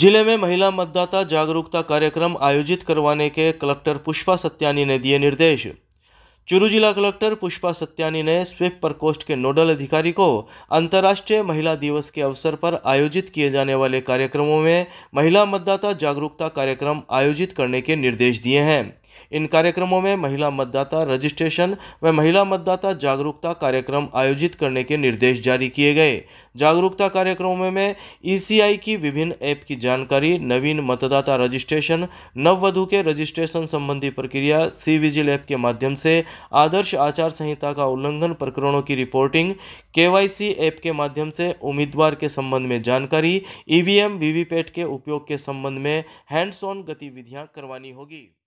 जिले में महिला मतदाता जागरूकता कार्यक्रम आयोजित करवाने के कलेक्टर पुष्पा सत्यानी ने दिए निर्देश चुरू जिला कलेक्टर पुष्पा सत्यानी ने स्वीप प्रकोष्ठ के नोडल अधिकारी को अंतर्राष्ट्रीय महिला दिवस के अवसर पर आयोजित किए जाने वाले कार्यक्रमों में महिला मतदाता जागरूकता कार्यक्रम आयोजित करने के निर्देश दिए हैं इन कार्यक्रमों में महिला मतदाता रजिस्ट्रेशन व महिला मतदाता जागरूकता कार्यक्रम आयोजित करने के निर्देश जारी किए गए जागरूकता कार्यक्रमों में ईसीआई e की विभिन्न ऐप की जानकारी नवीन मतदाता रजिस्ट्रेशन नववधु के रजिस्ट्रेशन संबंधी प्रक्रिया सी विजिल ऐप के माध्यम से आदर्श आचार संहिता का उल्लंघन प्रकरणों की रिपोर्टिंग के ऐप के माध्यम से उम्मीदवार के संबंध में जानकारी ईवीएम वीवीपैट के उपयोग के संबंध में हैंड्स ऑन गतिविधियाँ करवानी होगी